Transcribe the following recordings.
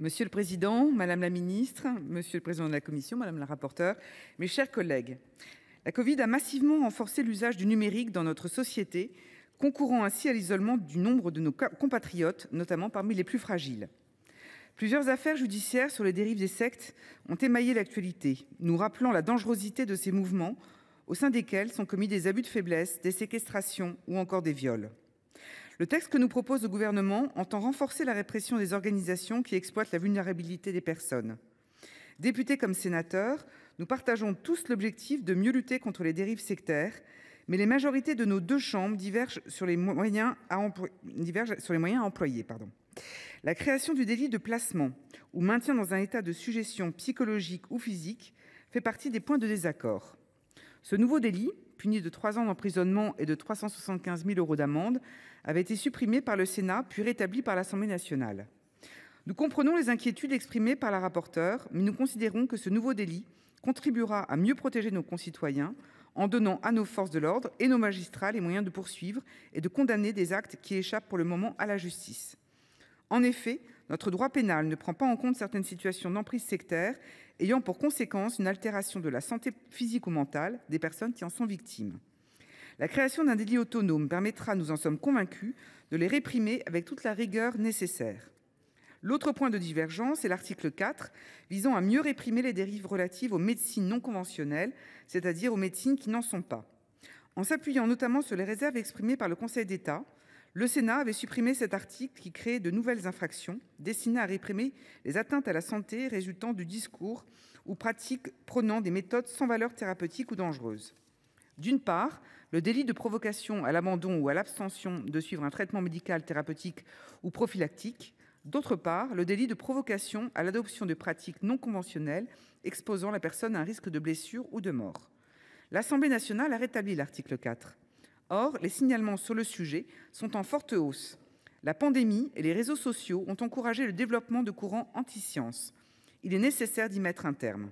Monsieur le président, madame la ministre, monsieur le président de la commission, madame la rapporteure, mes chers collègues, la covid a massivement renforcé l'usage du numérique dans notre société, concourant ainsi à l'isolement du nombre de nos compatriotes, notamment parmi les plus fragiles. Plusieurs affaires judiciaires sur les dérives des sectes ont émaillé l'actualité, nous rappelant la dangerosité de ces mouvements, au sein desquels sont commis des abus de faiblesse, des séquestrations ou encore des viols. Le texte que nous propose le Gouvernement entend renforcer la répression des organisations qui exploitent la vulnérabilité des personnes. Députés comme sénateurs, nous partageons tous l'objectif de mieux lutter contre les dérives sectaires, mais les majorités de nos deux chambres divergent sur les moyens à, employer. La création du délit de placement ou maintien dans un état de suggestion psychologique ou physique fait partie des points de désaccord. Ce nouveau délit, puni de trois ans d'emprisonnement et de 375 000 euros d'amende, avait été supprimé par le Sénat, puis rétabli par l'Assemblée nationale. Nous comprenons les inquiétudes exprimées par la rapporteure, mais nous considérons que ce nouveau délit contribuera à mieux protéger nos concitoyens en donnant à nos forces de l'ordre et nos magistrats les moyens de poursuivre et de condamner des actes qui échappent pour le moment à la justice. En effet, notre droit pénal ne prend pas en compte certaines situations d'emprise sectaire ayant pour conséquence une altération de la santé physique ou mentale des personnes qui en sont victimes. La création d'un délit autonome permettra, nous en sommes convaincus, de les réprimer avec toute la rigueur nécessaire. L'autre point de divergence est l'article 4 visant à mieux réprimer les dérives relatives aux médecines non conventionnelles, c'est-à-dire aux médecines qui n'en sont pas. En s'appuyant notamment sur les réserves exprimées par le Conseil d'État, le Sénat avait supprimé cet article qui créait de nouvelles infractions destinées à réprimer les atteintes à la santé résultant du discours ou pratiques prônant des méthodes sans valeur thérapeutique ou dangereuses. D'une part, le délit de provocation à l'abandon ou à l'abstention de suivre un traitement médical, thérapeutique ou prophylactique. D'autre part, le délit de provocation à l'adoption de pratiques non conventionnelles exposant la personne à un risque de blessure ou de mort. L'Assemblée nationale a rétabli l'article 4. Or les signalements sur le sujet sont en forte hausse. La pandémie et les réseaux sociaux ont encouragé le développement de courants anti sciences Il est nécessaire d'y mettre un terme.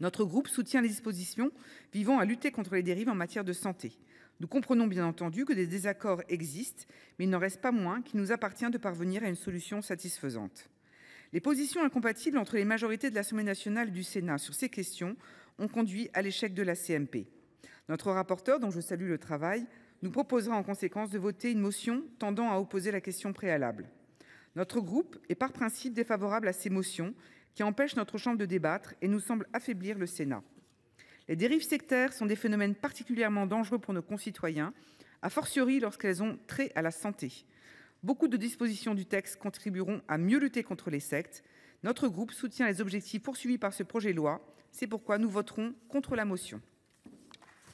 Notre groupe soutient les dispositions vivant à lutter contre les dérives en matière de santé. Nous comprenons bien entendu que des désaccords existent, mais il n'en reste pas moins qu'il nous appartient de parvenir à une solution satisfaisante. Les positions incompatibles entre les majorités de l'Assemblée nationale et du Sénat sur ces questions ont conduit à l'échec de la CMP. Notre rapporteur, dont je salue le travail, nous proposera en conséquence de voter une motion tendant à opposer la question préalable. Notre groupe est par principe défavorable à ces motions qui empêchent notre chambre de débattre et nous semblent affaiblir le Sénat. Les dérives sectaires sont des phénomènes particulièrement dangereux pour nos concitoyens, a fortiori lorsqu'elles ont trait à la santé. Beaucoup de dispositions du texte contribueront à mieux lutter contre les sectes. Notre groupe soutient les objectifs poursuivis par ce projet de loi. C'est pourquoi nous voterons contre la motion.